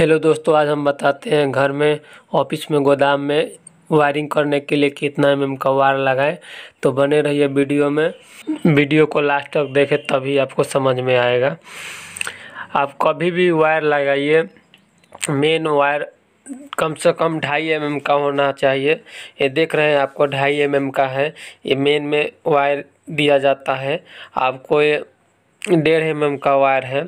hello दोस्तों आज हम बताते हैं घर में ऑफिस में गोदाम में वायरिंग करने के लिए कितना एम का वायर लगाएं तो बने रहिए वीडियो में वीडियो को लास्ट तक देखें तभी आपको समझ में आएगा आप कभी भी वायर लगाइए मेन वायर कम से कम ढाई एम का होना चाहिए ये देख रहे हैं आपको ढाई एम का है ये मेन में वायर दिया जाता है आपको ये डेढ़ एम एम का वायर है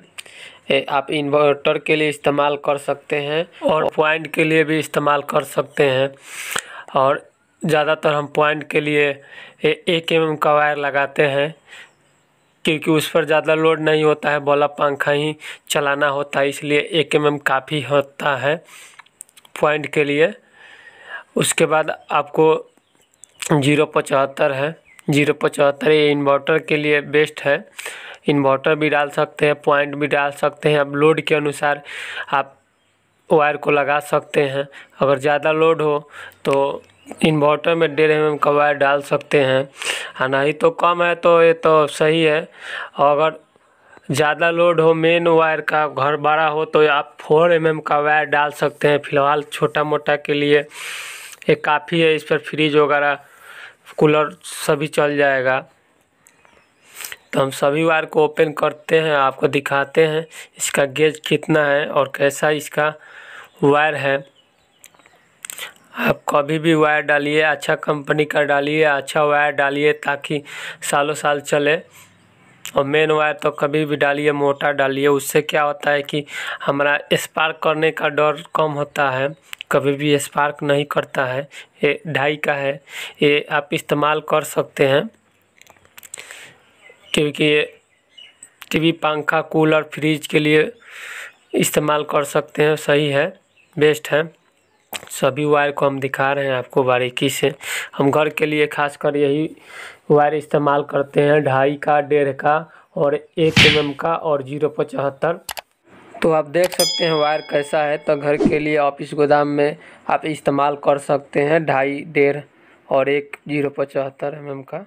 ए, आप इन्वर्टर के लिए इस्तेमाल कर सकते हैं और पॉइंट के लिए भी इस्तेमाल कर सकते हैं और ज़्यादातर हम पॉइंट के लिए ए, एक एम एम का वायर लगाते हैं क्योंकि उस पर ज़्यादा लोड नहीं होता है बल्ब पंखा ही चलाना होता है इसलिए एक एम एम काफ़ी होता है पॉइंट के लिए उसके बाद आपको जीरो पचहत्तर है जीरो पचहत्तर ये इन्वर्टर के लिए बेस्ट है इन्वर्टर भी डाल सकते हैं पॉइंट भी डाल सकते हैं अब लोड के अनुसार आप वायर को लगा सकते हैं अगर ज़्यादा लोड हो तो इन्वर्टर में डेढ़ एम mm का वायर डाल सकते हैं और हाँ, नहीं तो कम है तो ये तो सही है अगर ज़्यादा लोड हो मेन वायर का घर बड़ा हो तो आप फोर एम mm का वायर डाल सकते हैं फिलहाल छोटा मोटा के लिए ये काफ़ी है इस पर फ्रिज वगैरह कूलर सभी चल जाएगा तो हम सभी वायर को ओपन करते हैं आपको दिखाते हैं इसका गेज कितना है और कैसा इसका वायर है आप कभी भी वायर डालिए अच्छा कंपनी का डालिए अच्छा वायर डालिए ताकि सालों साल चले और मेन वायर तो कभी भी डालिए मोटा डालिए उससे क्या होता है कि हमारा स्पार्क करने का डर कम होता है कभी भी स्पार्क नहीं करता है ये ढाई का है ये आप इस्तेमाल कर सकते हैं क्योंकि ये टी वी पंखा कूलर फ्रिज के लिए इस्तेमाल कर सकते हैं सही है बेस्ट है सभी वायर को हम दिखा रहे हैं आपको बारीकी से हम घर के लिए खासकर यही वायर इस्तेमाल करते हैं ढाई का डेढ़ का और एक एम का और जीरो पचहत्तर तो आप देख सकते हैं वायर कैसा है तो घर के लिए ऑफिस गोदाम में आप इस्तेमाल कर सकते हैं ढाई डेढ़ और एक जीरो पचहत्तर एम का